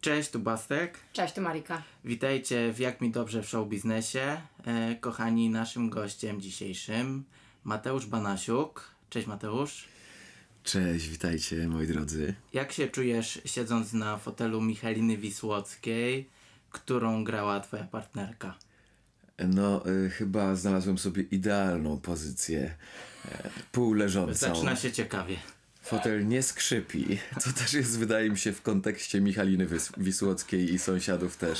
Cześć, tu Bastek. Cześć, tu Marika. Witajcie w Jak mi dobrze w show biznesie. E, kochani, naszym gościem dzisiejszym Mateusz Banasiuk. Cześć Mateusz. Cześć, witajcie moi drodzy. Jak się czujesz siedząc na fotelu Michaliny Wisłockiej, którą grała twoja partnerka? No, y, chyba znalazłem sobie idealną pozycję. E, półleżącą. Zaczyna się ciekawie. Fotel nie skrzypi, co też jest, wydaje mi się, w kontekście Michaliny Wisłockiej i sąsiadów też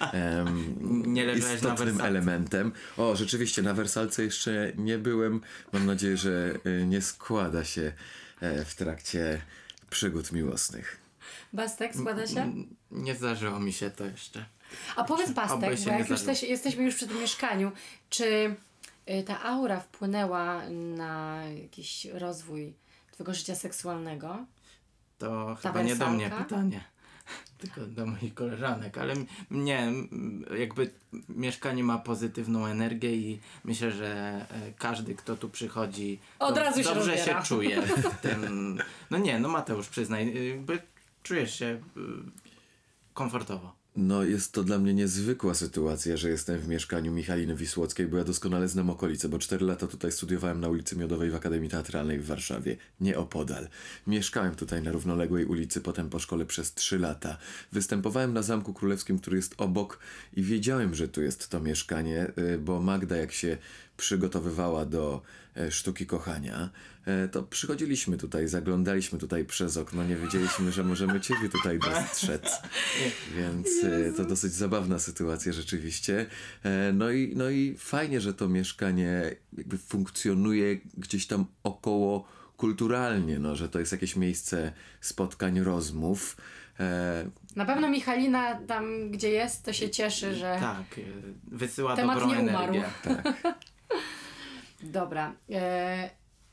um, nie istotnym elementem. O, rzeczywiście, na wersalce jeszcze nie byłem. Mam nadzieję, że e, nie składa się e, w trakcie przygód miłosnych. Bastek, składa się? Nie zdarzyło mi się to jeszcze. A powiedz Bastek, bo jak już jesteś, jesteśmy już przy tym mieszkaniu, czy y, ta aura wpłynęła na jakiś rozwój Twojego życia seksualnego? To Ta chyba nie do mnie pytanie, tylko do moich koleżanek, ale mnie jakby mieszkanie ma pozytywną energię i myślę, że e, każdy, kto tu przychodzi, od razu się dobrze rozbiera. się czuje. W tym... No nie, no Mateusz, przyznaj, jakby czujesz się y, komfortowo. No, jest to dla mnie niezwykła sytuacja, że jestem w mieszkaniu Michaliny Wisłockiej, bo ja doskonale znam okolice, bo cztery lata tutaj studiowałem na ulicy Miodowej w Akademii Teatralnej w Warszawie, nie opodal. Mieszkałem tutaj na równoległej ulicy, potem po szkole przez trzy lata. Występowałem na Zamku Królewskim, który jest obok i wiedziałem, że tu jest to mieszkanie, y, bo Magda, jak się przygotowywała do e, sztuki kochania, e, to przychodziliśmy tutaj, zaglądaliśmy tutaj przez okno, nie wiedzieliśmy, że możemy ciebie tutaj dostrzec. Więc e, to dosyć zabawna sytuacja rzeczywiście. No i, no i fajnie, że to mieszkanie jakby funkcjonuje gdzieś tam około kulturalnie, no, że to jest jakieś miejsce spotkań, rozmów. Na pewno Michalina tam, gdzie jest, to się cieszy, że. Tak, wysyła temat dobrą nie umarł. energię. Tak. Dobra. E,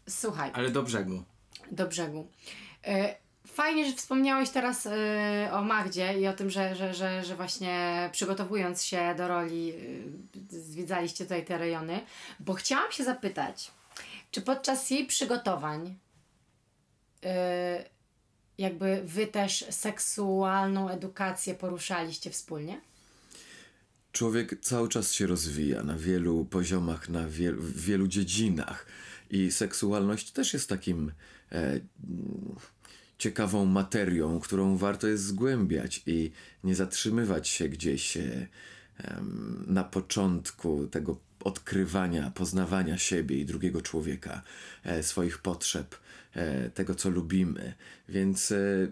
słuchaj. Ale do brzegu. Do brzegu. E, fajnie, że wspomniałeś teraz e, o Magdzie i o tym, że, że, że, że właśnie przygotowując się do roli e, zwiedzaliście tutaj te rejony, bo chciałam się zapytać, czy podczas jej przygotowań e, jakby wy też seksualną edukację poruszaliście wspólnie? człowiek cały czas się rozwija na wielu poziomach, na wiel w wielu dziedzinach. I seksualność też jest takim e, ciekawą materią, którą warto jest zgłębiać i nie zatrzymywać się gdzieś e, na początku tego odkrywania, poznawania siebie i drugiego człowieka, e, swoich potrzeb. E, tego, co lubimy. Więc e,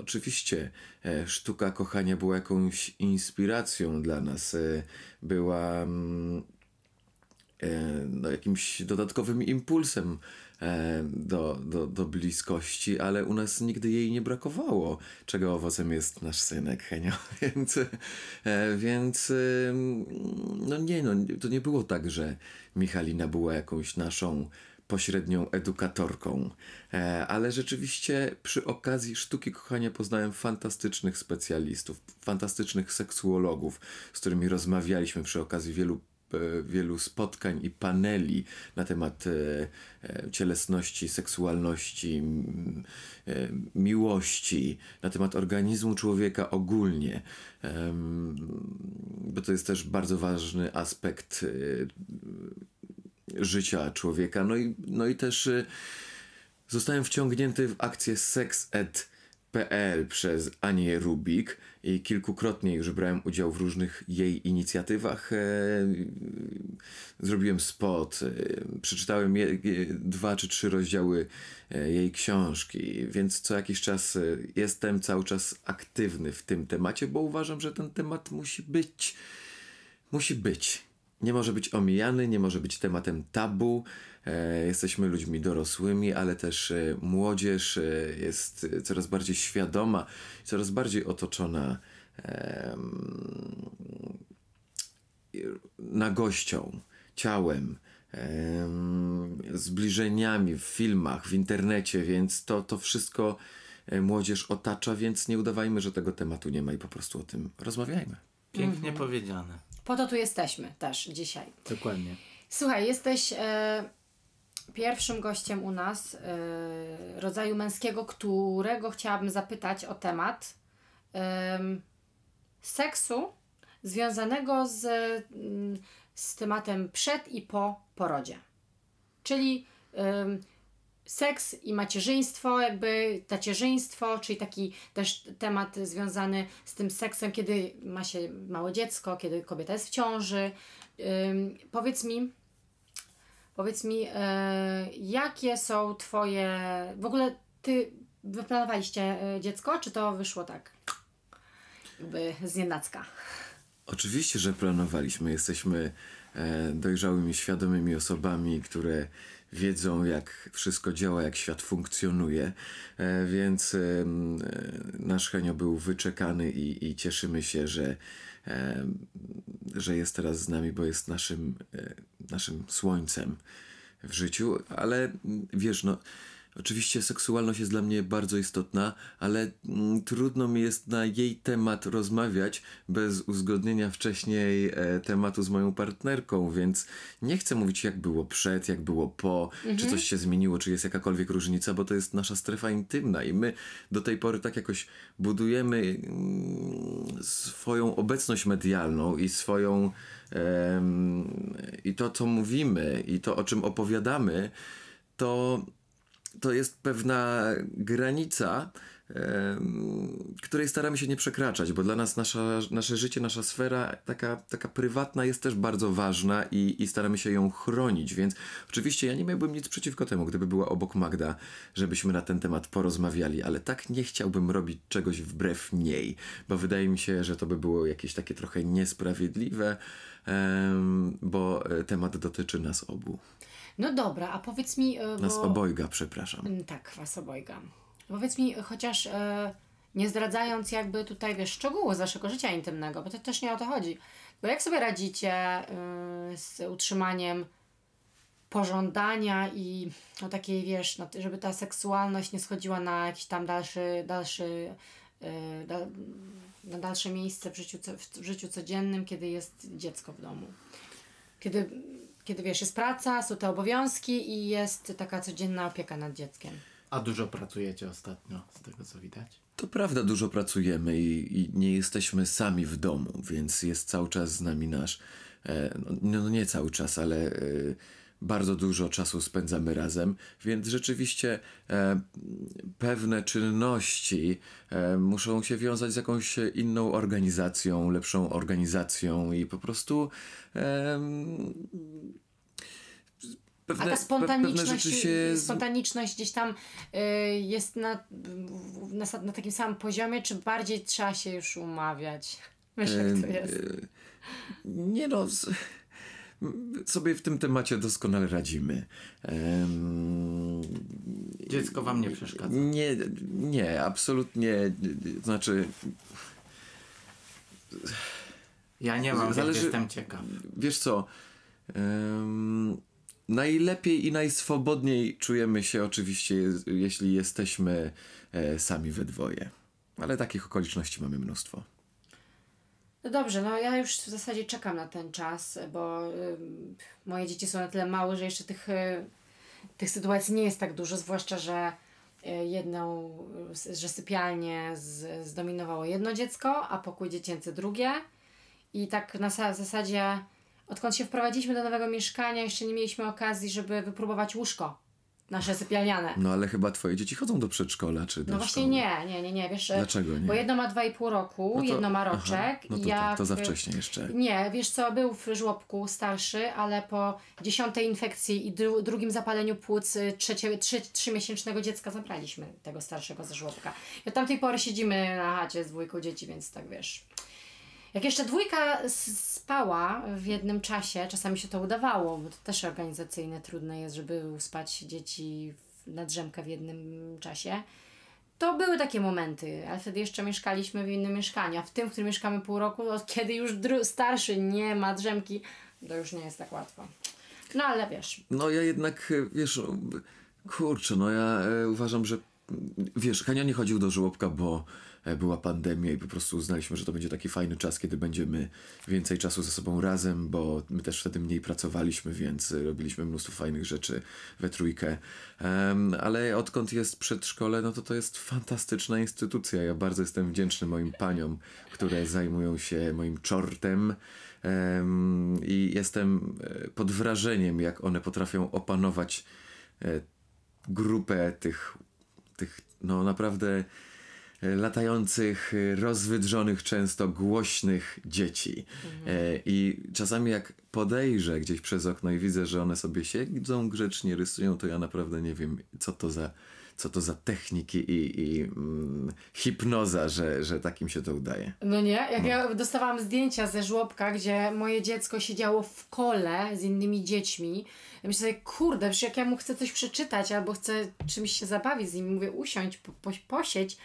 oczywiście e, sztuka kochania była jakąś inspiracją dla nas, była mm, no, jakimś dodatkowym impulsem do, do, do bliskości, ale u nas nigdy jej nie brakowało, czego owocem jest nasz synek Henio. Więc, więc mm, no nie, no, to nie było tak, że Michalina była jakąś naszą pośrednią edukatorką. E, ale rzeczywiście przy okazji sztuki kochania poznałem fantastycznych specjalistów, fantastycznych seksuologów, z którymi rozmawialiśmy przy okazji wielu e, wielu spotkań i paneli na temat e, e, cielesności, seksualności, m, e, miłości, na temat organizmu człowieka ogólnie, e, bo to jest też bardzo ważny aspekt życia człowieka. No i, no i też y, zostałem wciągnięty w akcję Sex PL przez Anię Rubik i kilkukrotnie już brałem udział w różnych jej inicjatywach. E, zrobiłem spot, e, przeczytałem je, dwa czy trzy rozdziały e, jej książki, więc co jakiś czas jestem cały czas aktywny w tym temacie, bo uważam, że ten temat musi być. Musi być nie może być omijany, nie może być tematem tabu. E, jesteśmy ludźmi dorosłymi, ale też e, młodzież e, jest coraz bardziej świadoma, coraz bardziej otoczona nagością, ciałem, zbliżeniami w filmach, w internecie, więc to, to wszystko młodzież otacza, więc nie udawajmy, że tego tematu nie ma i po prostu o tym rozmawiajmy. Pięknie mhm. powiedziane. Po to tu jesteśmy też dzisiaj. Dokładnie. Słuchaj, jesteś e, pierwszym gościem u nas e, rodzaju męskiego, którego chciałabym zapytać o temat e, seksu związanego z, mm, z tematem przed i po porodzie. Czyli seks i macierzyństwo, jakby tacierzyństwo, czyli taki też temat związany z tym seksem, kiedy ma się małe dziecko, kiedy kobieta jest w ciąży. powiedz mi, powiedz mi, yy, jakie są Twoje, w ogóle Ty wyplanowaliście e, dziecko, czy to wyszło tak jakby z nienacka? Oczywiście, że planowaliśmy. Jesteśmy e, dojrzałymi, świadomymi osobami, które wiedzą, jak wszystko działa, jak świat funkcjonuje, e, więc e, nasz Henio był wyczekany i, i cieszymy się, że, e, że jest teraz z nami, bo jest naszym, e, naszym słońcem w życiu, ale wiesz, no Oczywiście seksualność jest dla mnie bardzo istotna, ale mm, trudno mi jest na jej temat rozmawiać bez uzgodnienia wcześniej e, tematu z moją partnerką, więc nie chcę mówić jak było przed, jak było po, mhm. czy coś się zmieniło, czy jest jakakolwiek różnica, bo to jest nasza strefa intymna i my do tej pory tak jakoś budujemy mm, swoją obecność medialną i swoją i to, co mówimy i to, o czym opowiadamy, to to jest pewna granica, której staramy się nie przekraczać, bo dla nas nasza, nasze życie, nasza sfera taka, taka prywatna jest też bardzo ważna i, i staramy się ją chronić, więc oczywiście ja nie miałbym nic przeciwko temu, gdyby była obok Magda, żebyśmy na ten temat porozmawiali, ale tak nie chciałbym robić czegoś wbrew niej, bo wydaje mi się, że to by było jakieś takie trochę niesprawiedliwe, bo e, temat dotyczy nas obu. No dobra, a powiedz mi. E, bo... Nas obojga, przepraszam. Mm, tak, was obojga. Powiedz mi, chociaż e, nie zdradzając jakby tutaj wiesz szczegółów z waszego życia intymnego, bo to też nie o to chodzi. Bo jak sobie radzicie e, z utrzymaniem pożądania i no, takiej wiesz, no, żeby ta seksualność nie schodziła na jakiś tam dalszy, dalszy na dalsze miejsce w życiu, w życiu codziennym, kiedy jest dziecko w domu. Kiedy kiedy wiesz, jest praca, są te obowiązki i jest taka codzienna opieka nad dzieckiem. A dużo pracujecie ostatnio, z tego co widać? To prawda, dużo pracujemy i, i nie jesteśmy sami w domu, więc jest cały czas z nami nasz, e, no, no nie cały czas, ale e, bardzo dużo czasu spędzamy razem, więc rzeczywiście e, pewne czynności e, muszą się wiązać z jakąś inną organizacją, lepszą organizacją i po prostu. E, Pewne, A ta spontaniczność, się... spontaniczność gdzieś tam y, jest na, na, na, takim samym poziomie, czy bardziej trzeba się już umawiać? Myślę, że to jest. E, nie no sobie w tym temacie doskonale radzimy. Um, Dziecko wam nie przeszkadza? Nie, nie, absolutnie. Znaczy. Ja nie mam, zależy, jestem ciekaw. Wiesz co? Um, najlepiej i najswobodniej czujemy się oczywiście, jeśli jesteśmy e, sami we dwoje. Ale takich okoliczności mamy mnóstwo. No dobrze, no ja już w zasadzie czekam na ten czas, bo y, moje dzieci są na tyle małe, że jeszcze tych, y, tych sytuacji nie jest tak dużo, zwłaszcza, że y, jedną, że sypialnie z, zdominowało jedno dziecko, a pokój dziecięcy drugie. I tak na zasadzie, odkąd się wprowadziliśmy do nowego mieszkania, jeszcze nie mieliśmy okazji, żeby wypróbować łóżko. Nasze sypialniane. No ale chyba twoje dzieci chodzą do przedszkola czy no do No właśnie szkoły. nie, nie, nie, nie, wiesz. Dlaczego nie? Bo jedno ma dwa i pół roku, no to, jedno ma roczek. Aha, no to, to za wcześnie jeszcze. Nie, wiesz co, był w żłobku starszy, ale po dziesiątej infekcji i dru drugim zapaleniu płuc y, trzecie, trzy, trzymiesięcznego dziecka zabraliśmy tego starszego ze żłobka. I od tamtej pory siedzimy na chacie z dwójką dzieci, więc tak wiesz jak jeszcze dwójka spała w jednym czasie, czasami się to udawało, bo to też organizacyjnie trudne jest, żeby uspać dzieci na drzemkę w jednym czasie, to były takie momenty, ale wtedy jeszcze mieszkaliśmy w innym mieszkaniu, a w tym, w którym mieszkamy pół roku, od kiedy już starszy nie ma drzemki, to już nie jest tak łatwo. No ale wiesz. No ja jednak, wiesz, kurczę, no ja e, uważam, że mm, wiesz, Hania nie chodził do żłobka, bo E, była pandemia i po prostu uznaliśmy, że to będzie taki fajny czas, kiedy będziemy więcej czasu ze sobą razem, bo my też wtedy mniej pracowaliśmy, więc robiliśmy mnóstwo fajnych rzeczy we trójkę. Ale odkąd jest przedszkole, no to to jest fantastyczna instytucja. Ja bardzo jestem wdzięczny moim paniom, które zajmują się moim czortem i jestem e, pod wrażeniem, jak one potrafią opanować e, grupę tych, tych no naprawdę E, latających, e, rozwydrzonych często, głośnych dzieci. Mhm. I czasami jak podejrzę gdzieś przez okno i widzę, że one sobie siedzą grzecznie, rysują, to ja naprawdę nie wiem, co to za, co to za techniki i, i mm, hipnoza, że, że takim się to udaje. No nie, jak no. ja dostawałam zdjęcia ze żłobka, gdzie moje dziecko siedziało w kole z innymi dziećmi, ja myślę sobie, kurde, przecież jak ja mu chcę coś przeczytać albo chcę czymś się zabawić z nim, mówię usiądź, po, po posieć,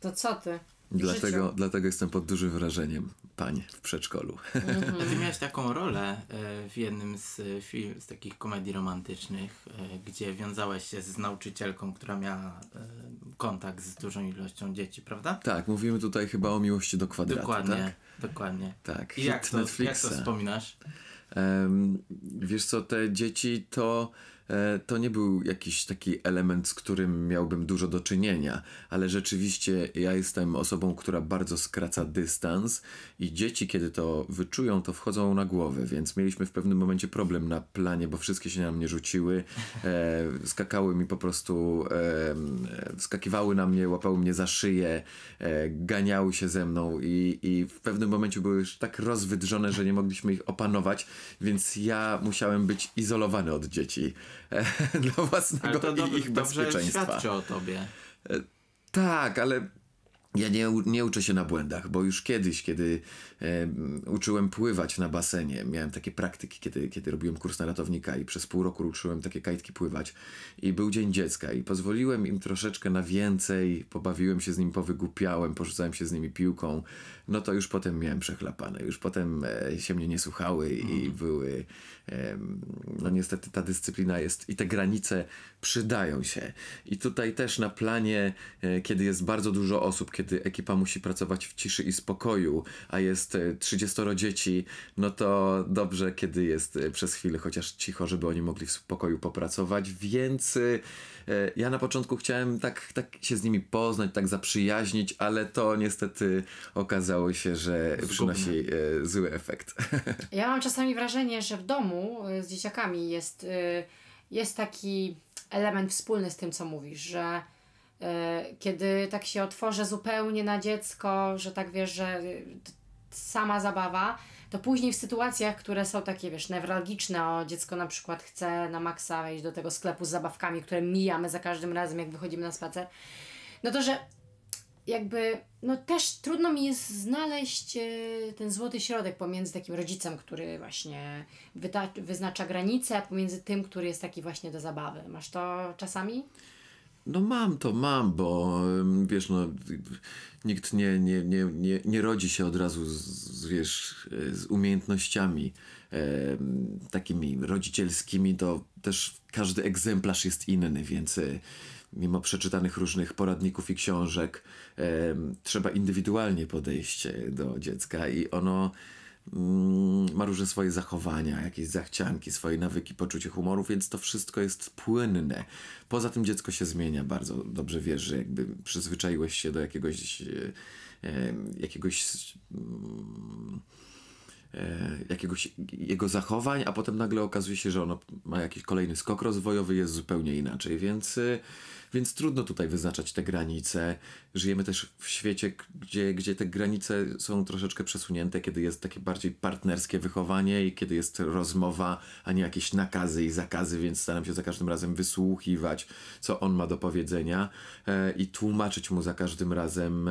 to co ty? Dlatego, dlatego jestem pod dużym wrażeniem pań w przedszkolu. Mhm. ty miałeś taką rolę e, w jednym z, e, film, z takich komedii romantycznych, e, gdzie wiązałeś się z nauczycielką, która miała kontakt z dużą ilością dzieci, prawda? Tak, mówimy tutaj chyba o miłości do kwadratu. Dokładnie, tak? dokładnie. Tak, I jak to, Netflixa. jak to wspominasz? Um, wiesz co, te dzieci to E, to nie był jakiś taki element, z którym miałbym dużo do czynienia, ale rzeczywiście ja jestem osobą, która bardzo skraca dystans i dzieci, kiedy to wyczują, to wchodzą na głowę, więc mieliśmy w pewnym momencie problem na planie, bo wszystkie się na mnie rzuciły, e, skakały mi po prostu, e, e skakiwały na mnie, łapały mnie za szyję, e, ganiały się ze mną i, i w pewnym momencie były już tak rozwydrzone, że nie mogliśmy ich opanować, więc ja musiałem być izolowany od dzieci. E, dla własnego ale to ich dobrze bezpieczeństwa. Świadczy o tobie. E, tak, ale ja nie, nie uczę się na błędach, bo już kiedyś, kiedy e, uczyłem pływać na basenie, miałem takie praktyki, kiedy, kiedy robiłem kurs na ratownika i przez pół roku uczyłem takie kajtki pływać i był Dzień Dziecka i pozwoliłem im troszeczkę na więcej, pobawiłem się z nim, powygłupiałem, porzucałem się z nimi piłką, no to już potem miałem przechlapane. Już potem e, się mnie nie słuchały i mhm. były. no niestety ta dyscyplina jest i te granice przydają się. I tutaj też na planie, e, kiedy jest bardzo dużo osób, kiedy ekipa musi pracować w ciszy i spokoju, a jest 30 e, dzieci, no to dobrze, kiedy jest przez chwilę chociaż cicho, żeby oni mogli w spokoju popracować. Więc E, ja na początku chciałem tak, tak się z nimi poznać, tak zaprzyjaźnić, ale to niestety okazało się, że przynosi e, zły efekt. Ja mam czasami wrażenie, że w domu e, z dzieciakami jest, jest taki element wspólny z tym, co mówisz, że kiedy tak się otworzę zupełnie na dziecko, że tak wiesz, że sama zabawa, to później w sytuacjach, które są takie, wiesz, newralgiczne, o dziecko na przykład chce na maksa wejść do tego sklepu z zabawkami, które mijamy za każdym razem, jak wychodzimy na spacer, no to, że jakby, no też trudno mi jest znaleźć e, ten złoty środek pomiędzy takim rodzicem, który właśnie wyznacza granice, a pomiędzy tym, który jest taki właśnie do zabawy. Masz to czasami? No mam to, mam, bo wiesz, no, nikt nie, nie, nie, nie, nie rodzi się od razu z, z wiesz, z umiejętnościami e, takimi rodzicielskimi, to też każdy egzemplarz jest inny, więc e, mimo przeczytanych różnych poradników i książek e, trzeba indywidualnie podejść e, do dziecka i ono Mm, ma różne swoje zachowania, jakieś zachcianki, swoje nawyki, poczucie humoru, więc to wszystko jest płynne. Poza tym dziecko się zmienia bardzo dobrze wiesz, że jakby przyzwyczaiłeś się do jakiegoś, e, e, jakiegoś mm, E, jakiegoś jego zachowań, a potem nagle okazuje się, że ono ma jakiś kolejny skok rozwojowy, jest zupełnie inaczej, więc, y, więc trudno tutaj wyznaczać te granice. Żyjemy też w świecie, gdzie, gdzie te granice są troszeczkę przesunięte, kiedy jest takie bardziej partnerskie wychowanie i kiedy jest rozmowa, a nie jakieś nakazy i zakazy, więc staram się za każdym razem wysłuchiwać, co on ma do powiedzenia e, i tłumaczyć mu za każdym razem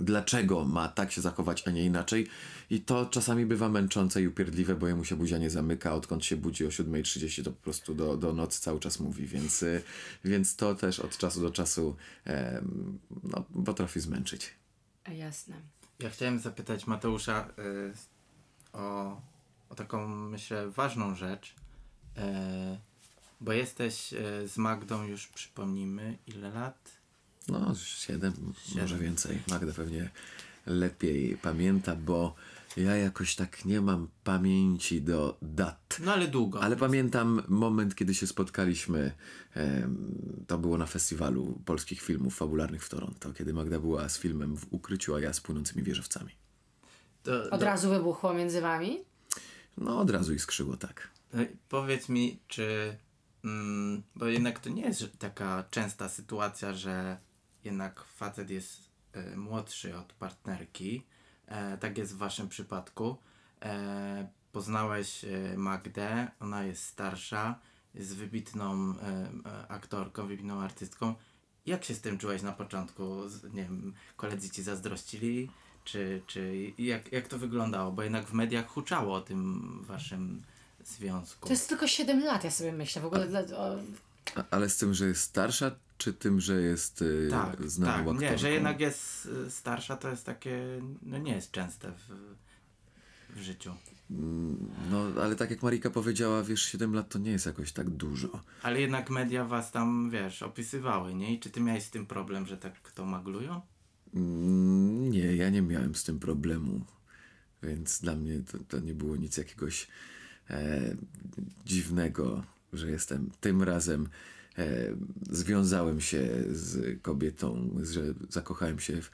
dlaczego ma tak się zachować, a nie inaczej. I to czasami bywa męczące i upierdliwe, bo jemu się buzia nie zamyka, odkąd się budzi o 7.30 to po prostu do, do nocy cały czas mówi, więc, y, więc to też od czasu do czasu e, no, potrafi zmęczyć. A jasne. Ja chciałem zapytać Mateusza y, o, o taką, myślę, ważną rzecz, y, bo jesteś y, z Magdą już, przypomnijmy, ile lat? No, siedem, może więcej. Magda pewnie lepiej pamięta, bo ja jakoś tak nie mam pamięci do dat. No ale długo. Ale pamiętam moment, kiedy się spotkaliśmy. To było na festiwalu polskich filmów fabularnych w Toronto, kiedy Magda była z filmem w ukryciu, a ja z płynącymi wieżowcami. od do... razu wybuchło między wami? No, od razu i skrzyło tak. Powiedz mi, czy. Mm, bo jednak to nie jest taka częsta sytuacja, że jednak facet jest e, młodszy od partnerki. E, tak jest w waszym przypadku. E, poznałeś e, Magdę, ona jest starsza, jest wybitną e, aktorką, wybitną artystką. Jak się z tym czułeś na początku? Nie wiem, koledzy ci zazdrościli? Czy, czy jak, jak to wyglądało? Bo jednak w mediach huczało o tym waszym związku. To jest tylko 7 lat, ja sobie myślę. W ogóle dla, o, ale z tym, że jest starsza, czy tym, że jest y, tak, znana tak, Nie, że jednak jest y, starsza, to jest takie, no nie jest częste w, w życiu. Mm, no, ale tak jak Marika powiedziała, wiesz, 7 lat to nie jest jakoś tak dużo. Ale jednak media was tam, wiesz, opisywały, nie? I czy ty miałeś z tym problem, że tak to maglują? Mm, nie, ja nie miałem z tym problemu. Więc dla mnie to, to nie było nic jakiegoś e, dziwnego że jestem tym razem. E, związałem się z kobietą, że zakochałem się w,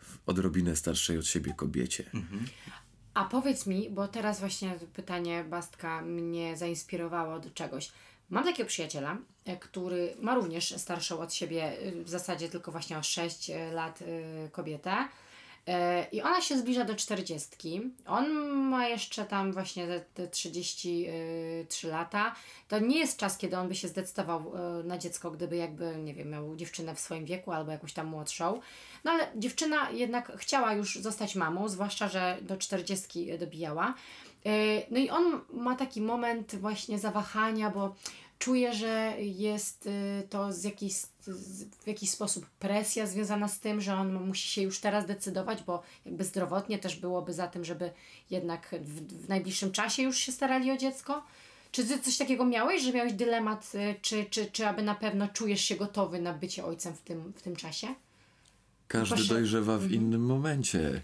w odrobinę starszej od siebie kobiecie. Mhm. A powiedz mi, bo teraz właśnie pytanie Bastka mnie zainspirowało do czegoś. Mam takiego przyjaciela, e, który ma również starszą od siebie e, w zasadzie tylko właśnie o 6 e, lat kobietę. E, I ona się zbliża do czterdziestki. On ma jeszcze tam właśnie te 33 y, lata. To nie jest czas, kiedy on by się zdecydował e, na dziecko, gdyby jakby, nie wiem, miał dziewczynę w swoim wieku albo jakąś tam młodszą. No ale dziewczyna jednak chciała już zostać mamą, zwłaszcza, że do czterdziestki dobijała. E, no i on ma taki moment właśnie zawahania, bo Czuję, że jest y, to z jakiejś, w jakiś sposób presja związana z tym, że on musi się już teraz decydować, bo jakby zdrowotnie też byłoby za tym, żeby jednak w, w najbliższym czasie już się starali o dziecko. Czy ty coś takiego miałeś, że miałeś dylemat, y, czy, czy, czy aby na pewno czujesz się gotowy na bycie ojcem w tym, w tym czasie? Każdy Proszę. dojrzewa w mhm. innym momencie.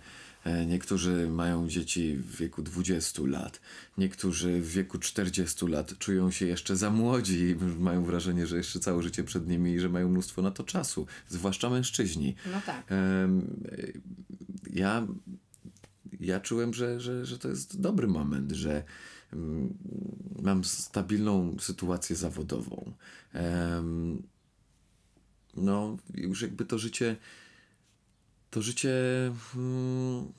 E, niektórzy mają dzieci w wieku 20 lat, niektórzy w wieku 40 lat czują się jeszcze za młodzi i mają wrażenie, że jeszcze całe życie przed nimi i że mają mnóstwo na to czasu, zwłaszcza mężczyźni. No tak. Ja, ja czułem, że, że, że to jest dobry moment, że mm, mam stabilną sytuację zawodową. No, już jakby to życie to życie hmm,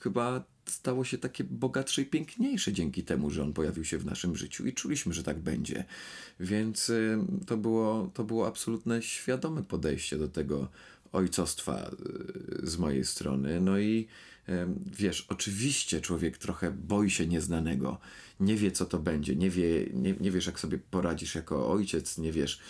chyba stało się takie bogatsze i piękniejsze dzięki temu, że on pojawił się w naszym życiu i czuliśmy, że tak będzie. Więc y, to było, to było absolutne świadome podejście do tego ojcostwa y, z mojej strony. No i wiesz, oczywiście człowiek trochę boi się nieznanego, nie wie co to będzie, nie, wie, nie, nie wiesz jak sobie poradzisz jako ojciec, nie wiesz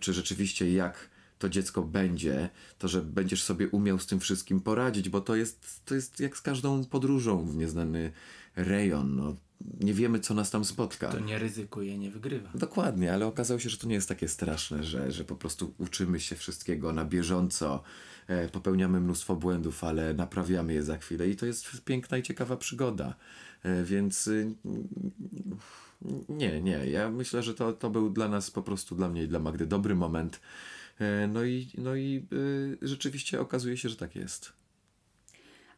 czy rzeczywiście jak to dziecko będzie, to, że będziesz sobie umiał z tym wszystkim poradzić, bo to jest, to jest jak z każdą podróżą w nieznany rejon. No, nie wiemy, co nas tam spotka. To nie ryzykuje, nie wygrywa. Dokładnie, ale okazało się, że to nie jest takie straszne, że, że po prostu uczymy się wszystkiego na bieżąco, e, popełniamy mnóstwo błędów, ale naprawiamy je za chwilę i to jest piękna i ciekawa przygoda. E, więc y, nie, nie, ja myślę, że to, to był dla nas po prostu, dla mnie i dla Magdy dobry moment E, no i, no i y, rzeczywiście okazuje się, że tak jest.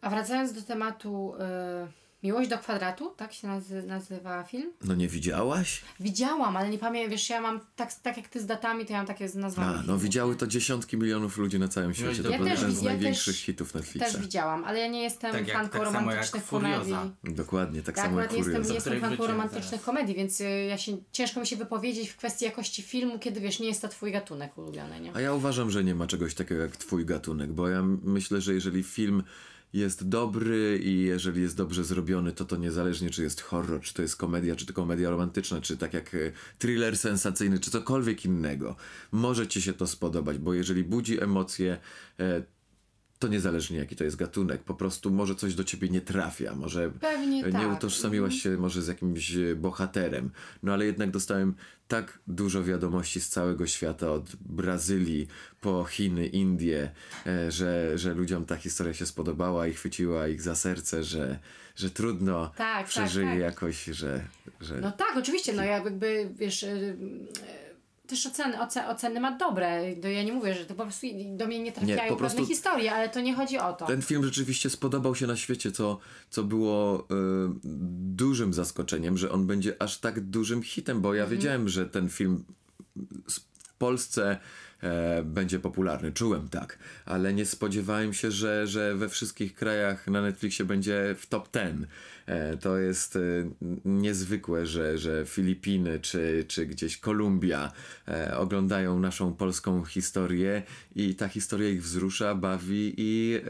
A wracając do tematu y, Miłość do kwadratu, tak się nazy nazywa film? No nie widziałaś? Widziałam, ale nie pamiętam, wiesz, ja mam, tak, tak jak ty z datami, to ja mam takie nazwy. A, no widziały to dziesiątki milionów ludzi na całym świecie, ja to był jeden z największych też, hitów Netflixa. Też widziałam, ale ja nie jestem tak fanką tak romantycznych komedii. Dokładnie, tak ja tak, samo jak jestem, nie jestem fanką romantycznych komedii, więc y, ja się, ciężko mi się wypowiedzieć w kwestii jakości filmu, kiedy wiesz, nie jest to twój gatunek ulubiony, nie? A ja uważam, że nie ma czegoś takiego jak twój gatunek, bo ja myślę, że jeżeli film jest dobry i jeżeli jest dobrze zrobiony, to to niezależnie czy jest horror, czy to jest komedia, czy to komedia romantyczna, czy tak jak e, thriller sensacyjny, czy cokolwiek innego. Może ci się to spodobać, bo jeżeli budzi emocje, e, to niezależnie jaki to jest gatunek, po prostu może coś do ciebie nie trafia, może Pewnie e, nie tak. utożsamiłaś się mhm. może z jakimś e, bohaterem, no ale jednak dostałem tak dużo wiadomości z całego świata, od Brazylii po Chiny, Indie, e, że, że ludziom ta historia się spodobała i chwyciła ich za serce, że, że trudno tak, tak przeżyje tak, tak. jakoś, że, że... No tak, oczywiście, no jakby, wiesz też oceny, oceny ma dobre. Do, ja nie mówię, że to po prostu do mnie nie trafiają nie, po pewne historie, ale to nie chodzi o to. Ten film rzeczywiście spodobał się na świecie, co, co było y, dużym zaskoczeniem, że on będzie aż tak dużym hitem, bo ja mhm. wiedziałem, że ten film w Polsce e, będzie popularny. Czułem tak, ale nie spodziewałem się, że, że we wszystkich krajach na Netflixie będzie w top 10. E, to jest e, niezwykłe, że, że Filipiny czy, czy gdzieś Kolumbia e, oglądają naszą polską historię i ta historia ich wzrusza, bawi i,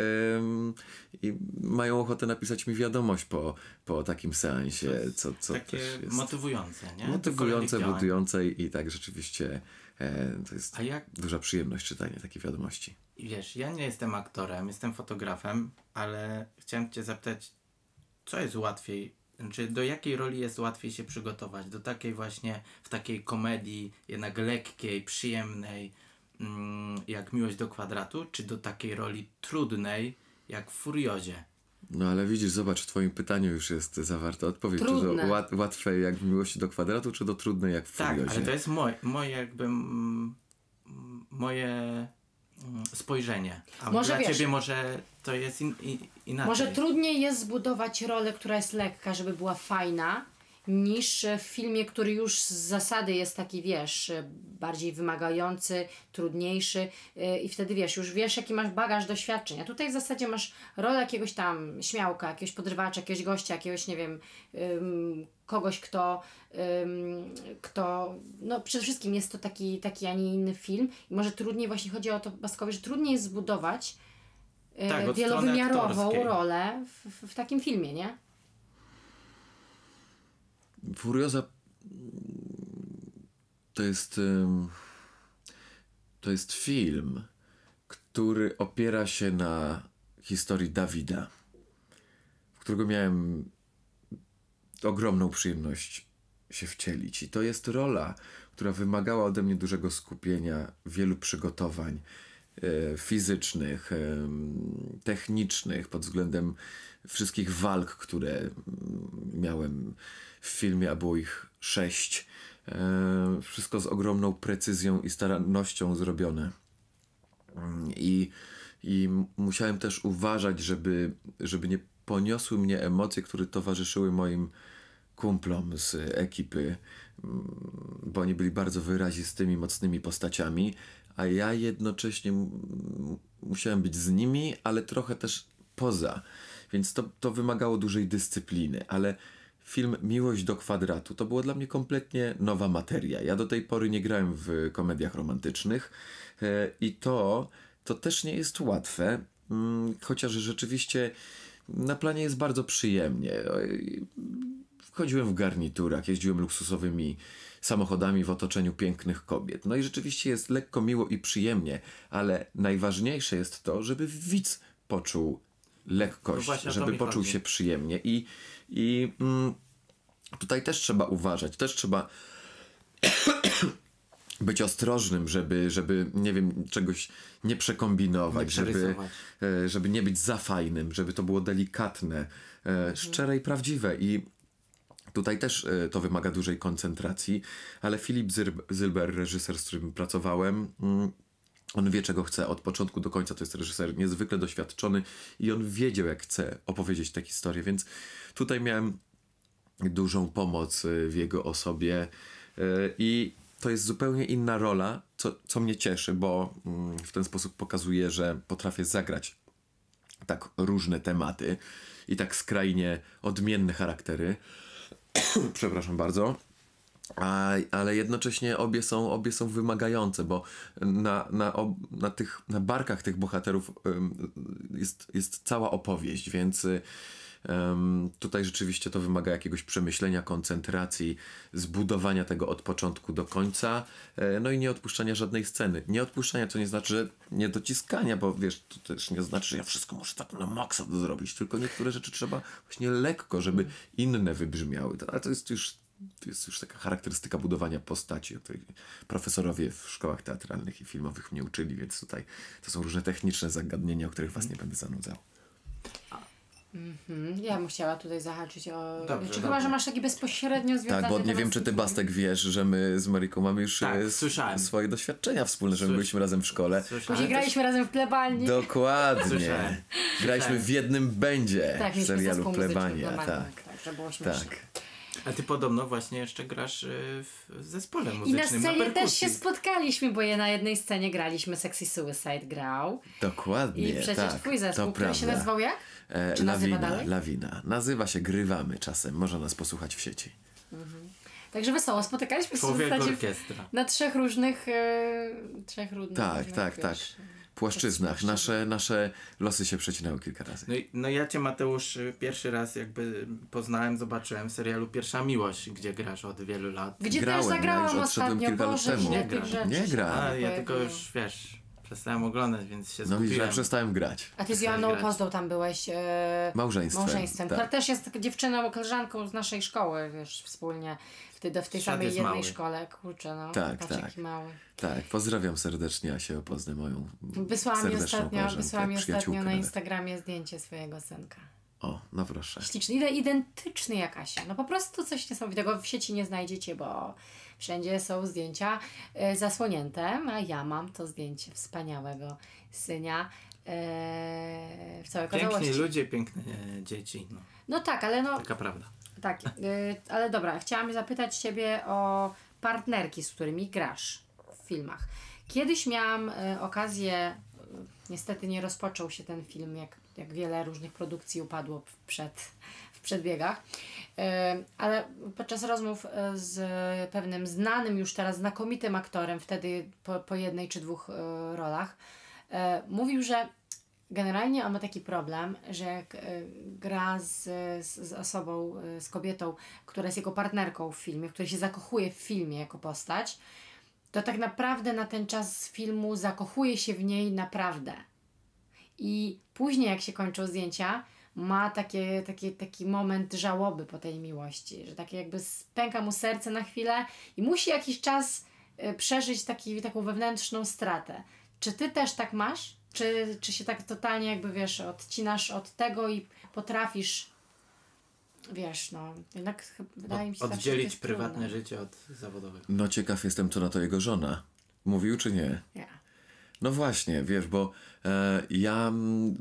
i mają ochotę napisać mi wiadomość po, po takim seansie. Co, co takie motywujące, nie? Motywujące, budujące i tak rzeczywiście E, to jest jak... duża przyjemność czytanie takiej wiadomości. Wiesz, ja nie jestem aktorem, jestem fotografem, ale chciałem Cię zapytać, co jest łatwiej znaczy, do jakiej roli jest łatwiej się przygotować? Do takiej właśnie, w takiej komedii, jednak lekkiej, przyjemnej, mm, jak Miłość do kwadratu, czy do takiej roli trudnej, jak w Furiozie? No ale widzisz, zobacz, w twoim pytaniu już jest zawarta odpowiedź. Trudne. Czy to łat, łatwe jak w miłości do kwadratu, czy do trudne jak w Tak, furiozie? ale to jest moje, moje jakby m, mm, mm, moje mm, spojrzenie. A może dla wiesz, ciebie może to jest in, in, inaczej. Może trudniej jest zbudować rolę, która jest lekka, żeby była fajna, niż w filmie, który już z zasady jest taki, wiesz, bardziej wymagający, trudniejszy y, i wtedy wiesz, już wiesz, jaki masz bagaż doświadczeń. A tutaj w zasadzie masz rolę jakiegoś tam śmiałka, jakiegoś podrywacza, jakiegoś gościa, jakiegoś, nie wiem, kogoś, kto, kto no przede wszystkim jest to taki, taki, a nie inny film i może trudniej, właśnie chodzi o to Baskowi, że trudniej jest zbudować y, tak, wielowymiarową rolę w, w takim filmie, nie? Furioza to jest to jest film, który opiera się na historii Dawida, w którego miałem ogromną przyjemność się wcielić. I to jest rola, która wymagała ode mnie dużego skupienia, wielu przygotowań e, fizycznych, technicznych pod względem wszystkich walk, które mm, miałem w filmie, a było ich sześć. E, wszystko z ogromną precyzją i starannością zrobione. Mm, I, i musiałem też uważać, żeby, żeby nie poniosły mnie emocje, które towarzyszyły moim kumplom z ekipy, mm, bo oni byli bardzo wyrazistymi, mocnymi postaciami, a ja jednocześnie musiałem być z nimi, ale trochę też poza. Więc to, to wymagało dużej dyscypliny, ale film Miłość do kwadratu. To była dla mnie kompletnie nowa materia. Ja do tej pory nie grałem w komediach romantycznych e, i to, to też nie jest łatwe, mm, chociaż rzeczywiście na planie jest bardzo przyjemnie. Wchodziłem w garniturach, jeździłem luksusowymi samochodami w otoczeniu pięknych kobiet. No i rzeczywiście jest lekko miło i przyjemnie, ale najważniejsze jest to, żeby widz poczuł lekkość, no żeby poczuł chodzi. się przyjemnie. I, i mm, tutaj też trzeba uważać, też trzeba być ostrożnym, żeby, żeby nie wiem, czegoś nie przekombinować, nie żeby, e, żeby nie być za fajnym, żeby to było delikatne, e, mhm. szczere i prawdziwe. I Tutaj też e, to wymaga dużej koncentracji, ale Filip Zylber, reżyser, z którym pracowałem, mm, on wie, czego chce od początku do końca. To jest reżyser niezwykle doświadczony i on wiedział, jak chce opowiedzieć tę historię, więc tutaj miałem dużą pomoc e, w jego osobie e, i to jest zupełnie inna rola, co, co mnie cieszy, bo mm, w ten sposób pokazuje, że potrafię zagrać tak różne tematy i tak skrajnie odmienne charaktery. Przepraszam bardzo. A, ale jednocześnie obie są, obie są wymagające, bo na, na, ob, na, tych, na barkach tych bohaterów ym, jest, jest cała opowieść, więc ym, tutaj rzeczywiście to wymaga jakiegoś przemyślenia, koncentracji, zbudowania tego od początku do końca, yy, no i nie odpuszczania żadnej sceny. Nie odpuszczania to nie znaczy, że nie dociskania, bo wiesz, to też nie znaczy, że ja wszystko muszę tak na maksa zrobić, tylko niektóre rzeczy trzeba właśnie lekko, żeby inne wybrzmiały, ale to jest już to jest już taka charakterystyka budowania postaci, o której profesorowie w szkołach teatralnych i filmowych mnie uczyli, więc tutaj to są różne techniczne zagadnienia, o których Was nie będę zanudzał. Mm-hmm. Ja bym chciała tutaj zahaczyć o. Dobrze, czy chyba, że masz taki bezpośrednio związany. Tak, bo nie wiem, czy ty Bastek wiesz, że my z Mariką mamy już tak, e, s- swoje doświadczenia wspólne, że my byliśmy razem w szkole. Później graliśmy razem w plebanii. Dokładnie. Słyszałem. Graliśmy w jednym będzie tak, w serialu plebanie. Tak. tak, tak, tak, że byłośmy tak. A ty podobno właśnie jeszcze grasz y, w zespole muzycznym. I na scenie na też się spotkaliśmy, bo je na jednej scenie graliśmy, Sexy Suicide grał. Dokładnie. I przecież tak, twój zespół, który się nazywał jak? E, lawina, nazywa dalej? Lawina. Nazywa się Grywamy czasem, można nas posłuchać w sieci. Mhm. Także wesoło, spotykaliśmy się w zasadzie na trzech różnych, e, trzech różnych. Tak, tak, tak płaszczyznach. Nasze, nasze losy się przecinały kilka razy. No, no ja cię Mateusz pierwszy raz jakby poznałem, zobaczyłem w serialu Pierwsza Miłość, gdzie grasz od wielu lat. Gdzie Grałem, też zagrałam ja ostatnio, kilka Boże, lat temu. Nie grasz. Nie gra. Ja tylko już, wiesz, Przestałem oglądać, więc się no skupiłem. No i że przestałem grać. A ty z Joanną Pozdą tam byłeś e... małżeństwem. małżeństwem. Tak. też jest dziewczyną, koleżanką z naszej szkoły, wiesz, wspólnie. w tej samej jednej mały. szkole, kurczę, no. Tak, tak. Mały. Tak, pozdrawiam serdecznie Asię Poznę, moją Wysłałam mi ostatnio, wysłałam ostatnio na Instagramie zdjęcie swojego synka. O, no proszę. Śliczny, identyczny jak Asia. No po prostu coś niesamowitego. W sieci nie znajdziecie, bo wszędzie są zdjęcia e, zasłonięte, a ja mam to zdjęcie wspaniałego synia e, w całej okazałości. Piękni ludzie, piękne dzieci. No. no tak, ale no... Taka prawda. Tak, e, ale dobra, chciałam zapytać Ciebie o partnerki, z którymi grasz w filmach. Kiedyś miałam okazję, niestety nie rozpoczął się ten film jak jak wiele różnych produkcji upadło przed, w przedbiegach. E, ale podczas rozmów e, z pewnym znanym już teraz znakomitym aktorem, wtedy po, po jednej czy dwóch e, rolach, mówił, że generalnie on ma taki problem, że jak gra z, z, osobą, z kobietą, która jest jego partnerką w filmie, która się zakochuje w filmie jako postać, to tak naprawdę na ten czas filmu zakochuje się w niej naprawdę i później jak się kończą zdjęcia, ma takie, takie, taki moment żałoby po tej miłości, że takie jakby spęka mu serce na chwilę i musi jakiś czas e, przeżyć taki, taką wewnętrzną stratę. Czy ty też tak masz? Czy, czy się tak totalnie jakby wiesz, odcinasz od tego i potrafisz wiesz, no, jednak wydaje mi się, oddzielić prywatne trudne. życie od zawodowego. No ciekaw jestem, co na to jego żona. Mówił czy nie? Nie. Yeah. No właśnie, wiesz, bo e, ja mm,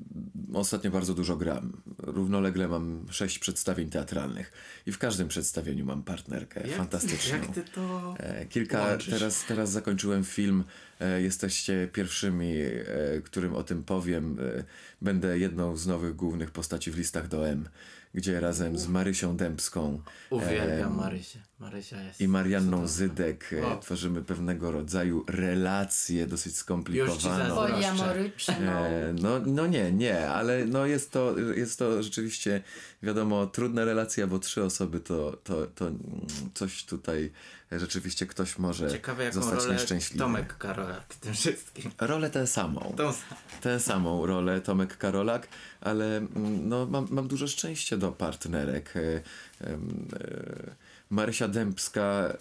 ostatnio bardzo dużo gram. Równolegle mam sześć przedstawień teatralnych i w każdym przedstawieniu mam partnerkę jak, fantastyczną. Jak ty to e, Kilka, teraz, teraz zakończyłem film, e, jesteście pierwszymi, e, którym o tym powiem. E, będę jedną z nowych głównych postaci w listach do M gdzie razem z Marysią Dębską Uwielbiam Marysię. Marysia jest i Marianną Zydek e, tworzymy pewnego rodzaju relację dosyć skomplikowaną. Poliamoryczną. No. E, no, no nie, nie, ale no jest, to, jest to rzeczywiście wiadomo trudna relacja, bo trzy osoby to, to, to coś tutaj rzeczywiście ktoś może Ciekawe, jaką zostać rolę nieszczęśliwy. Tomek Karolak w tym wszystkim. Rolę tę samą. Tą... Tę samą rolę Tomek Karolak, ale mm, no, mam, mam duże szczęście do partnerek. E, e, Marysia Dębska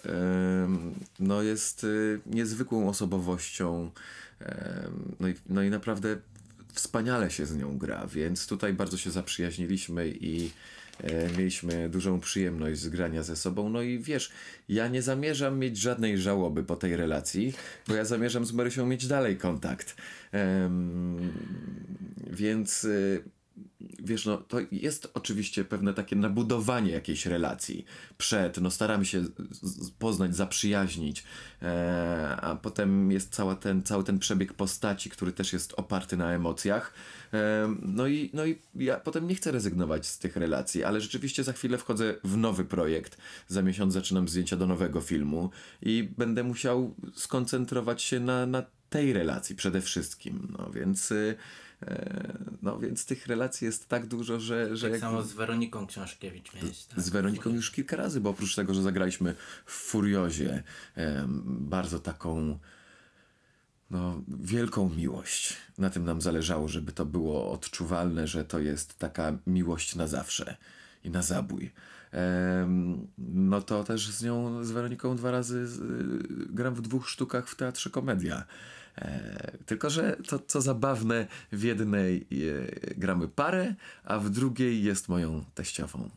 no, jest y, niezwykłą osobowością no i, no i naprawdę wspaniale się z nią gra, więc tutaj bardzo się zaprzyjaźniliśmy i E, mieliśmy dużą przyjemność zgrania ze sobą. No i wiesz, ja nie zamierzam mieć żadnej żałoby po tej relacji, bo ja zamierzam z Marysią mieć dalej kontakt. Um, więc y, wiesz, no to jest oczywiście pewne takie nabudowanie jakiejś relacji przed, no staramy się poznać, zaprzyjaźnić, e, a potem jest cała ten, cały ten przebieg postaci, który też jest oparty na emocjach. E, no, i, no i ja potem nie chcę rezygnować z tych relacji, ale rzeczywiście za chwilę wchodzę w nowy projekt. Za miesiąc zaczynam zdjęcia do nowego filmu i będę musiał skoncentrować się na, na tej relacji przede wszystkim. No więc. Y, E, no więc tych relacji jest tak dużo, że... że tak jak... samo z Weroniką Książkiewicz Tak? Z Weroniką już kilka razy, bo oprócz tego, że zagraliśmy w Furiozie bardzo taką no, wielką miłość. Na tym nam zależało, żeby to było odczuwalne, że to jest taka miłość na zawsze i na zabój. Ehm, no to też z nią, z Weroniką dwa razy z, y, gram w dwóch sztukach w Teatrze Komedia. E, tylko, że to co zabawne, w jednej e, gramy parę, a w drugiej jest moją teściową.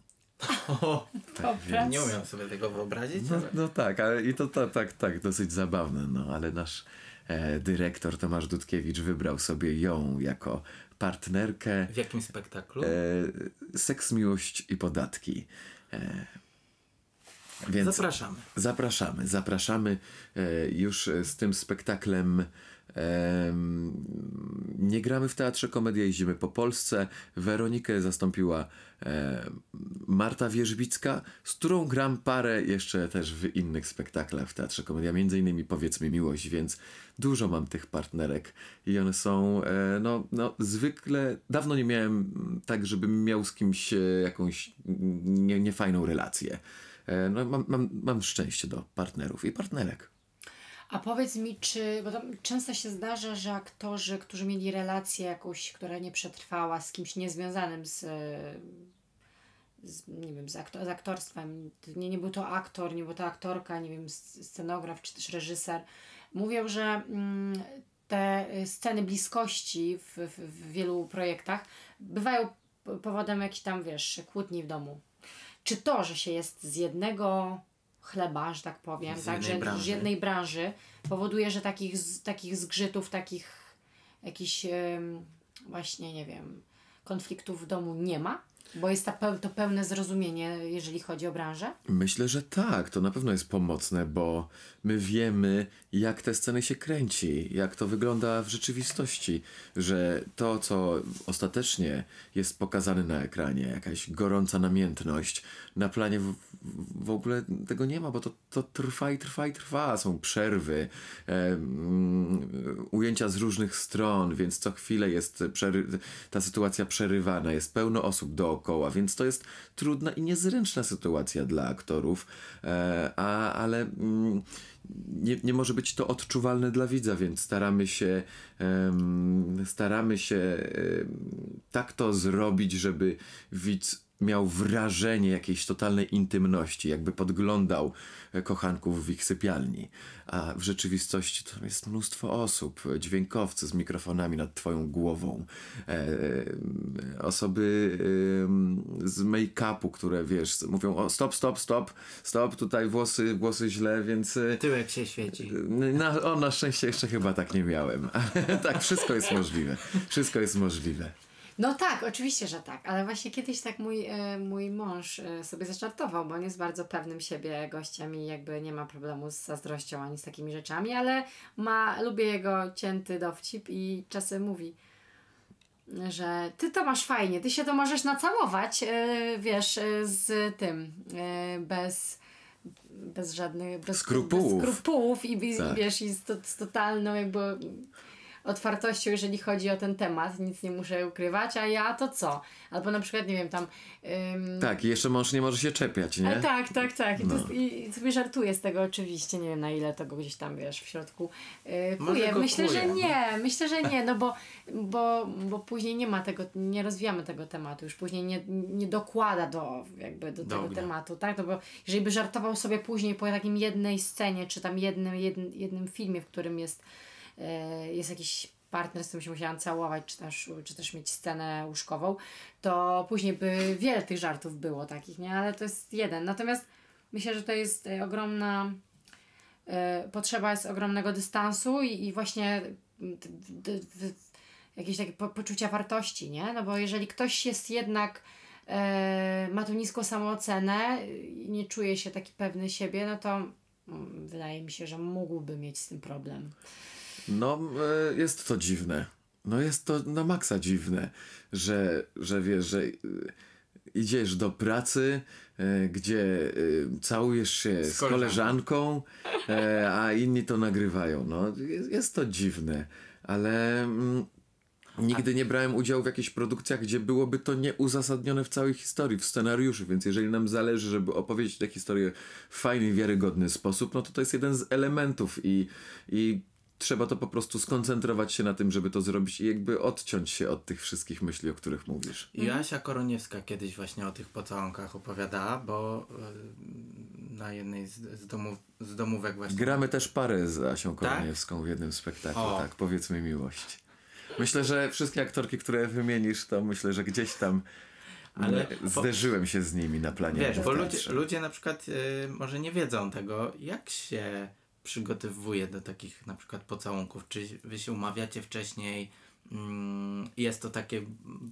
O, tak, Nie umiem sobie tego wyobrazić. No, ale... no tak, ale i to tak, tak, tak, dosyć zabawne, no ale nasz e, dyrektor Tomasz Dudkiewicz wybrał sobie ją jako partnerkę. W jakim spektaklu? E, seks, miłość i podatki. E, więc zapraszamy. Zapraszamy, zapraszamy e, już z tym spektaklem. Nie gramy w teatrze komedia, jeździmy po Polsce. Weronikę zastąpiła e, Marta Wierzbicka, z którą gram parę jeszcze też w innych spektaklach w teatrze komedia, między innymi Powiedzmy Miłość, więc dużo mam tych partnerek i one są, e, no, no zwykle, dawno nie miałem tak, żebym miał z kimś jakąś niefajną relację. E, no, mam, mam, mam szczęście do partnerów i partnerek. A powiedz mi, czy, bo często się zdarza, że aktorzy, którzy mieli relację jakąś, która nie przetrwała z kimś niezwiązanym z, z nie wiem, z, aktor, z aktorstwem, nie, nie był to aktor, nie była to aktorka, nie wiem, scenograf czy też reżyser, mówią, że mm, te sceny bliskości w, w, w wielu projektach bywają powodem jakichś tam, wiesz, kłótni w domu czy to, że się jest z jednego chleba, że tak powiem, z, tak, jednej, że, z jednej branży, powoduje, że takich, z, takich zgrzytów, takich jakichś yy, właśnie, nie wiem, konfliktów w domu nie ma? Bo jest to pełne zrozumienie, jeżeli chodzi o branżę? Myślę, że tak. To na pewno jest pomocne, bo my wiemy, jak te sceny się kręci, jak to wygląda w rzeczywistości, że to, co ostatecznie jest pokazane na ekranie, jakaś gorąca namiętność, na planie w, w ogóle tego nie ma, bo to, to trwa i trwa i trwa. Są przerwy, e, um, ujęcia z różnych stron, więc co chwilę jest ta sytuacja przerywana, jest pełno osób dookoła dookoła, więc to jest trudna i niezręczna sytuacja dla aktorów, e, a, ale mm, nie, nie może być to odczuwalne dla widza, więc staramy się staramy się tak to zrobić, żeby widz miał wrażenie jakiejś totalnej intymności, jakby podglądał e, kochanków w ich sypialni. A w rzeczywistości to jest mnóstwo osób, dźwiękowcy z mikrofonami nad twoją głową, e, e osoby e, z make-upu, które wiesz, mówią o stop, stop, stop, stop, tutaj włosy, włosy źle, więc... E, Tyłek się świeci. Na, o, na szczęście jeszcze chyba tak nie miałem. tak, wszystko jest możliwe. Wszystko jest możliwe. No tak, oczywiście, że tak, ale właśnie kiedyś tak mój, e, mój mąż e, sobie zaczartował bo on jest bardzo pewnym siebie gościem i jakby nie ma problemu z zazdrością ani z takimi rzeczami, ale ma, lubię jego cięty dowcip i czasem mówi, że ty to masz fajnie, ty się to możesz nacałować, e, wiesz, z tym, bez bez żadnych bez skrupułów, bez skrupułów i, tak. wiesz, i z, to, z totalną jakby otwartością, jeżeli chodzi o ten temat, nic nie muszę ukrywać, a ja to co? Albo na przykład, nie wiem, tam... Ym... Tak, i jeszcze mąż nie może się czepiać, nie? A, tak, tak, tak. I, no. i, i sobie żartuję z tego oczywiście, nie wiem na ile to gdzieś tam, wiesz, w środku yy, Myślę, że nie, myślę, że nie, no bo, bo, bo później nie ma tego, nie rozwijamy tego tematu, już później nie, nie dokłada do, jakby do, tego tematu, tak? No bo jeżeli by żartował sobie później po takim jednej scenie, czy tam jednym, jednym, jednym filmie, w którym jest E, jest jakiś partner, z którym się musiałam całować, czy też, czy też mieć scenę łóżkową, to później by wiele tych żartów było takich, nie? Ale to jest jeden. Natomiast myślę, że to jest e, ogromna e, potrzeba jest ogromnego dystansu i, i właśnie jakieś takie po, poczucia wartości, nie? No bo jeżeli ktoś jest jednak e, ma tu niską samoocenę i nie czuje się taki pewny siebie, no to mm, wydaje mi się, że mógłby mieć z tym problem. No, e, jest to dziwne. No jest to na maksa dziwne, że, że wiesz, że e, idziesz do pracy, e, gdzie całujesz się z, koleżanką, a inni to nagrywają. No, jest, jest to dziwne, ale mm, nigdy nie brałem udziału w jakichś produkcjach, gdzie byłoby to nieuzasadnione w całej historii, w scenariuszu, więc jeżeli nam zależy, żeby opowiedzieć tę historię w fajny, wiarygodny sposób, no to to jest jeden z elementów i, i trzeba to po prostu skoncentrować się na tym, żeby to zrobić i jakby odciąć się od tych wszystkich myśli, o których mówisz. Jasia Koroniewska kiedyś właśnie o tych pocałunkach opowiadała, bo y, na jednej z, z, domów, z domówek właśnie... Gramy też parę z Asią tak? Koroniewską tak? w jednym spektaklu, o. tak, powiedzmy miłość. Myślę, że wszystkie aktorki, które wymienisz, to myślę, że gdzieś tam ale zderzyłem się z nimi na planie. Wiesz, bo ludzie, ludzie na przykład y, może nie wiedzą tego, jak się przygotowuje do takich na przykład pocałunków? Czy wy się umawiacie wcześniej? Mm, jest to takie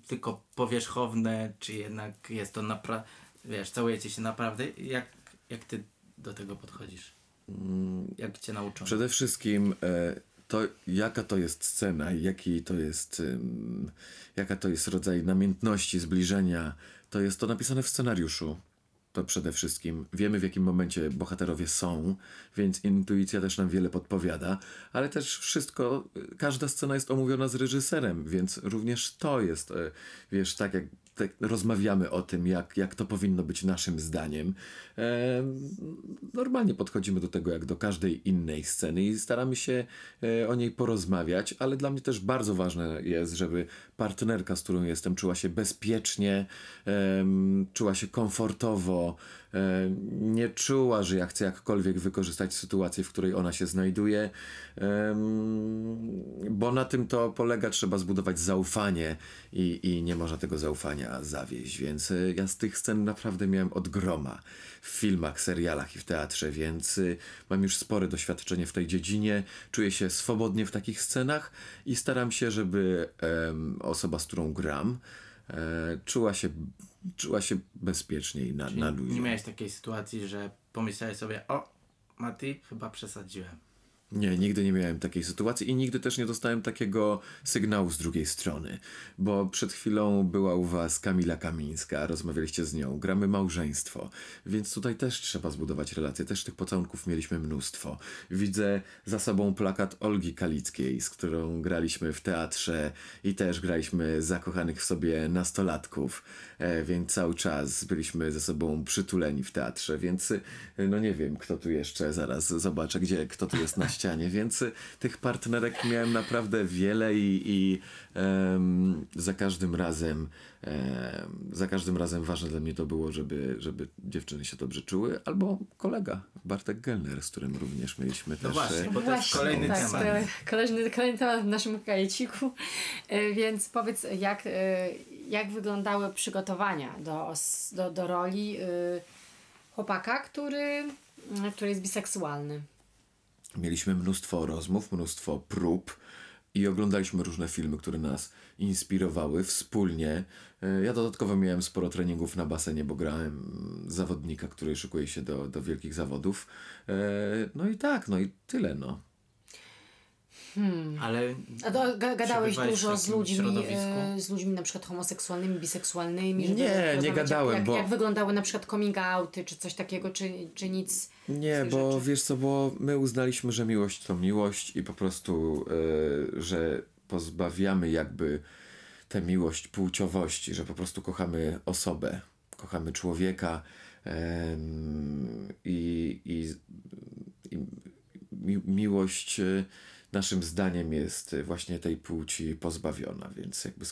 tylko powierzchowne, czy jednak jest to naprawdę, wiesz, całujecie się naprawdę? Jak, jak ty do tego podchodzisz? Mm, jak cię nauczono? Przede wszystkim e, to, jaka to jest scena, jaki to jest, jaka to jest rodzaj namiętności, zbliżenia, to jest to napisane w scenariuszu to przede wszystkim wiemy w jakim momencie bohaterowie są, więc intuicja też nam wiele podpowiada, ale też wszystko, każda scena jest omówiona z reżyserem, więc również to jest, e, wiesz, tak jak te, tak rozmawiamy o tym, jak, jak to powinno być naszym zdaniem. E, normalnie podchodzimy do tego jak do każdej innej sceny i staramy się e, o niej porozmawiać, ale dla mnie też bardzo ważne jest, żeby partnerka, z którą jestem, czuła się bezpiecznie, e, czuła się komfortowo, E, nie czuła, że ja chcę jakkolwiek wykorzystać sytuację, w której ona się znajduje, bo na tym to polega, trzeba zbudować zaufanie i, i nie można tego zaufania zawieść, więc e, ja z tych scen naprawdę miałem od groma w filmach, serialach i w teatrze, więc e, mam już spore doświadczenie w tej dziedzinie, czuję się swobodnie w takich scenach i staram się, żeby osoba, z którą gram, czuła się czuła się bezpieczniej na, na Nie miałeś takiej sytuacji, że pomyślałeś sobie, o Mati, chyba przesadziłem. Nie, nigdy nie miałem takiej sytuacji i nigdy też nie dostałem takiego sygnału z drugiej strony, bo przed chwilą była u was Kamila Kamińska, rozmawialiście z nią, gramy małżeństwo, więc tutaj też trzeba zbudować relacje, też tych pocałunków mieliśmy mnóstwo. Widzę za sobą plakat Olgi Kalickiej, z którą graliśmy w teatrze i też graliśmy zakochanych w sobie nastolatków, e, więc cały czas byliśmy ze sobą przytuleni w teatrze, więc e, no nie wiem, kto tu jeszcze, zaraz zobaczę, gdzie, kto tu jest na ścianie, więc y, tych partnerek miałem naprawdę wiele i, i um, za każdym razem um, za każdym razem ważne dla mnie to było, żeby, żeby dziewczyny się dobrze czuły, albo kolega Bartek Gellner z którym również mieliśmy no też... Właśnie, e, bo to jest kolejny tak, temat. Kolejny, kolejny temat w naszym kajeciku, e, więc powiedz, jak, e, jak wyglądały przygotowania do, do, do roli chłopaka, który, który jest biseksualny? Mieliśmy mnóstwo rozmów, mnóstwo prób i oglądaliśmy różne filmy, które nas inspirowały wspólnie. E, ja dodatkowo miałem sporo treningów na basenie, bo grałem zawodnika, który szykuje się do, do wielkich zawodów. E, no i tak, no i tyle, no. Hmm. Ale A do, gadałeś dużo z ludźmi, e, z ludźmi na przykład homoseksualnymi, biseksualnymi? Żeby nie, nie gadałem, jak, bo... Jak wyglądały na przykład coming outy, czy coś takiego, czy, czy nic? Nie, bo rzeczy? wiesz co, bo my uznaliśmy, że miłość to miłość i po prostu, e, że pozbawiamy jakby tę miłość płciowości, że po prostu kochamy osobę, kochamy człowieka i, i, i mi, miłość e, naszym zdaniem jest y, właśnie tej płci pozbawiona, więc jakby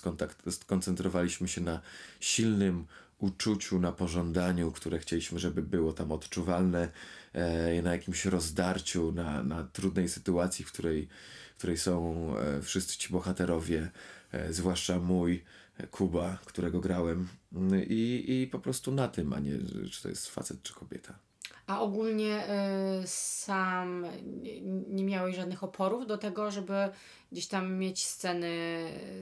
skoncentrowaliśmy się na silnym uczuciu, na pożądaniu, które chcieliśmy, żeby było tam odczuwalne, e, na jakimś rozdarciu, na, na trudnej sytuacji, w której, w której są e, wszyscy ci bohaterowie, e, zwłaszcza mój e, Kuba, którego grałem, mm, i, i po prostu na tym, a nie czy to jest facet czy kobieta. A ogólnie y, sam nie miałeś żadnych oporów do tego, żeby gdzieś tam mieć sceny,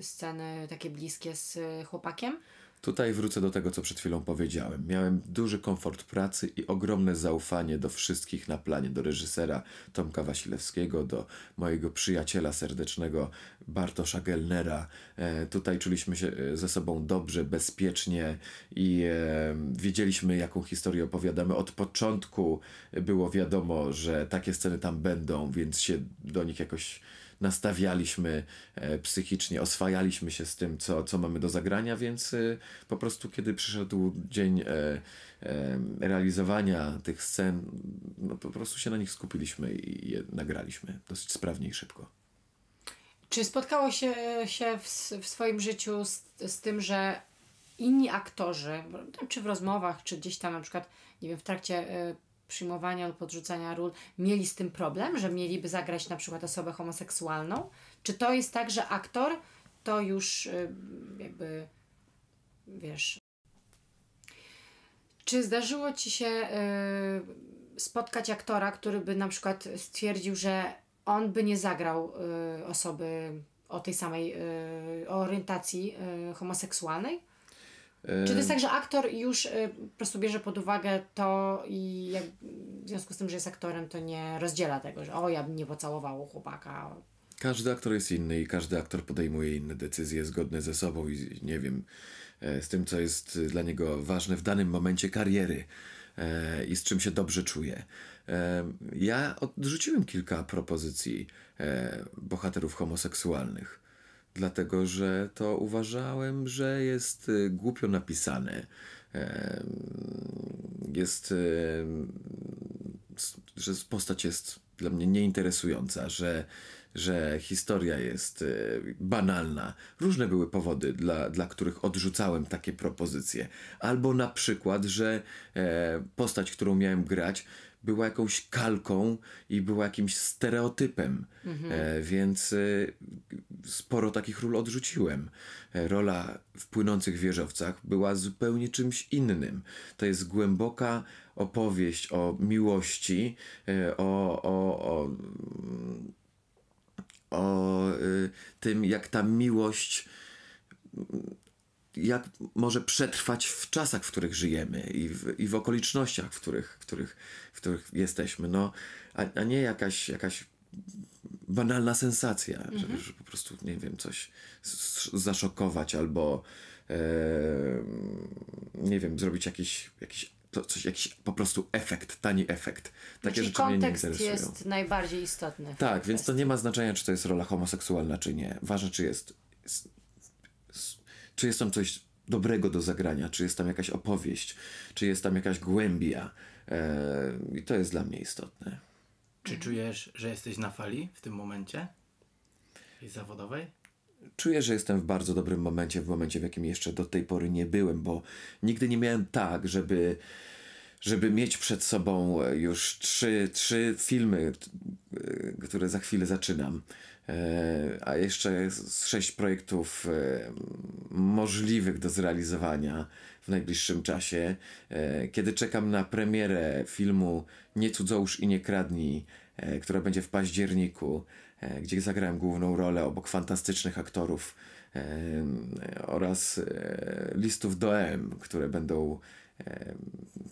sceny takie bliskie z y, chłopakiem? Tutaj wrócę do tego, co przed chwilą powiedziałem. Miałem duży komfort pracy i ogromne zaufanie do wszystkich na planie, do reżysera Tomka Wasilewskiego, do mojego przyjaciela serdecznego Bartosza Gelnera. E, tutaj czuliśmy się e, ze sobą dobrze, bezpiecznie i e, wiedzieliśmy, jaką historię opowiadamy. Od początku było wiadomo, że takie sceny tam będą, więc się do nich jakoś nastawialiśmy e, psychicznie, oswajaliśmy się z tym, co, co mamy do zagrania, więc e, po prostu kiedy przyszedł dzień e, realizowania tych scen, no po prostu się na nich skupiliśmy i je nagraliśmy dosyć sprawnie i szybko. Czy spotkało się, się w, w swoim życiu z, z tym, że inni aktorzy, czy w rozmowach, czy gdzieś tam na przykład, nie wiem, w trakcie przyjmowania lub odrzucania ról mieli z tym problem, że mieliby zagrać na przykład osobę homoseksualną? Czy to jest tak, że aktor to już y, jakby wiesz. Czy zdarzyło ci się y, spotkać aktora, który by na przykład stwierdził, że on by nie zagrał y, osoby o tej samej y, orientacji y, homoseksualnej? Czy to jest y, tak, że aktor już y, po prostu bierze pod uwagę to i jak, w związku z tym, że jest aktorem, to nie rozdziela tego, że o, ja bym nie pocałował chłopaka. Każdy aktor jest inny i każdy aktor podejmuje inne decyzje zgodne ze sobą i nie wiem, e, z tym, co jest dla niego ważne w danym momencie kariery e, i z czym się dobrze czuje. E, ja odrzuciłem kilka propozycji bohaterów homoseksualnych dlatego że to uważałem, że jest y, głupio napisane. Jest, że postać jest dla mnie nieinteresująca, że, że historia jest y, banalna. Różne były powody, dla, dla których odrzucałem takie propozycje. Albo na przykład, że e, postać, którą miałem grać, była jakąś kalką i była jakimś stereotypem, mhm. e, więc e, sporo takich ról odrzuciłem. E, rola w płynących wieżowcach była zupełnie czymś innym. To jest głęboka opowieść o miłości, e, o, o, o o y, tym, jak ta miłość jak może przetrwać w czasach, w których żyjemy i w, i w okolicznościach, w których, w których, w których jesteśmy. No, a, a nie jakaś, jakaś banalna sensacja, mhm. żeby, po prostu, nie wiem, coś zaszokować albo e, nie wiem, zrobić jakiś, jakiś, to, coś, jakiś po prostu efekt, tani efekt. Takie Czyli rzeczy mnie nie jest najbardziej istotny. Tak, więc to nie ma znaczenia, czy to jest rola homoseksualna, czy nie. Ważne, czy jest czy jest tam coś dobrego do zagrania, czy jest tam jakaś opowieść, czy jest tam jakaś głębia. E, I to jest dla mnie istotne. Czy czujesz, że jesteś na fali w tym momencie? I zawodowej? Czuję, że jestem w bardzo dobrym momencie, w momencie, w jakim jeszcze do tej pory nie byłem, bo nigdy nie miałem tak, żeby żeby mieć przed sobą e, już trzy, trzy filmy, e, które za chwilę zaczynam, e, a jeszcze sześć projektów możliwych do zrealizowania w najbliższym czasie. Kiedy czekam na premierę filmu Nie cudzołóż i nie kradnij, która będzie w październiku, gdzie zagrałem główną rolę obok fantastycznych aktorów oraz listów do M, które będą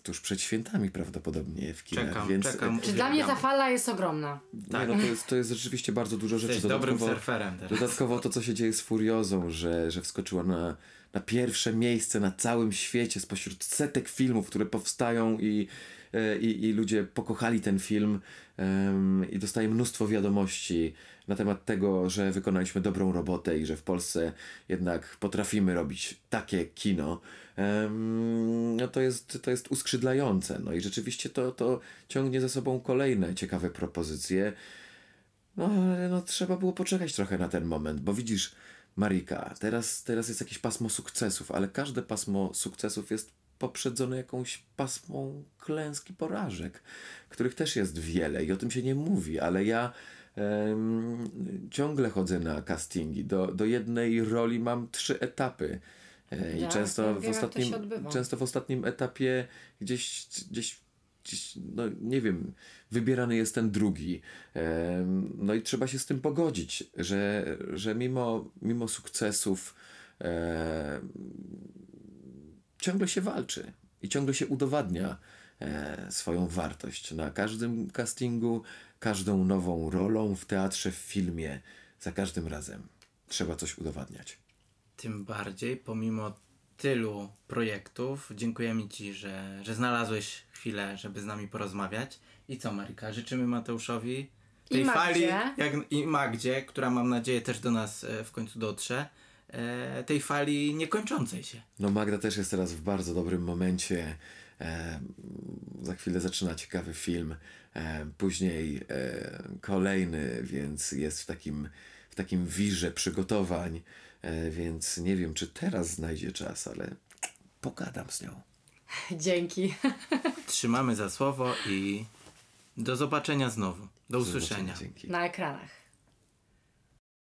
tuż przed świętami prawdopodobnie w kinach. Czekam, więc... czekam. Czy dla mnie ta fala jest ogromna? Tak. Nie, no to, jest, to jest rzeczywiście bardzo dużo rzeczy. Jesteś dodatkowo, dobrym surferem teraz. Dodatkowo to, co się dzieje z Furiozą, że, że wskoczyła na, na pierwsze miejsce na całym świecie spośród setek filmów, które powstają i E, i, i ludzie pokochali ten film um, i dostaję mnóstwo wiadomości na temat tego, że wykonaliśmy dobrą robotę i że w Polsce jednak potrafimy robić takie kino. Um, no to jest, to jest uskrzydlające. No i rzeczywiście to, to ciągnie za sobą kolejne ciekawe propozycje. No ale no, trzeba było poczekać trochę na ten moment, bo widzisz, Marika, teraz, teraz jest jakieś pasmo sukcesów, ale każde pasmo sukcesów jest poprzedzone jakąś pasmą klęski porażek, których też jest wiele i o tym się nie mówi, ale ja um, ciągle chodzę na castingi. Do, do jednej roli mam trzy etapy. E, I często, w ostatnim, często w ostatnim etapie gdzieś, gdzieś no nie wiem, wybierany jest ten drugi. No i trzeba się z tym pogodzić, że, że mimo, mimo sukcesów e, ciągle się walczy i ciągle się udowadnia e, swoją wartość. Na każdym castingu, każdą nową rolą w teatrze, w filmie, za każdym razem trzeba coś udowadniać. Tym bardziej, pomimo tylu projektów, dziękujemy Ci, że, że znalazłeś chwilę, żeby z nami porozmawiać. I co, Maryka? Życzymy Mateuszowi tej I fali jak, i Magdzie, która mam nadzieję też do nas e, w końcu dotrze. E, tej fali niekończącej się. No Magda też jest teraz w bardzo dobrym momencie. E, za chwilę zaczyna ciekawy film, e, później e, kolejny, więc jest w takim, w takim wirze przygotowań, e, więc nie wiem, czy teraz znajdzie czas, ale pogadam z nią. Dzięki. Trzymamy za słowo i do zobaczenia znowu. Do usłyszenia. Na ekranach.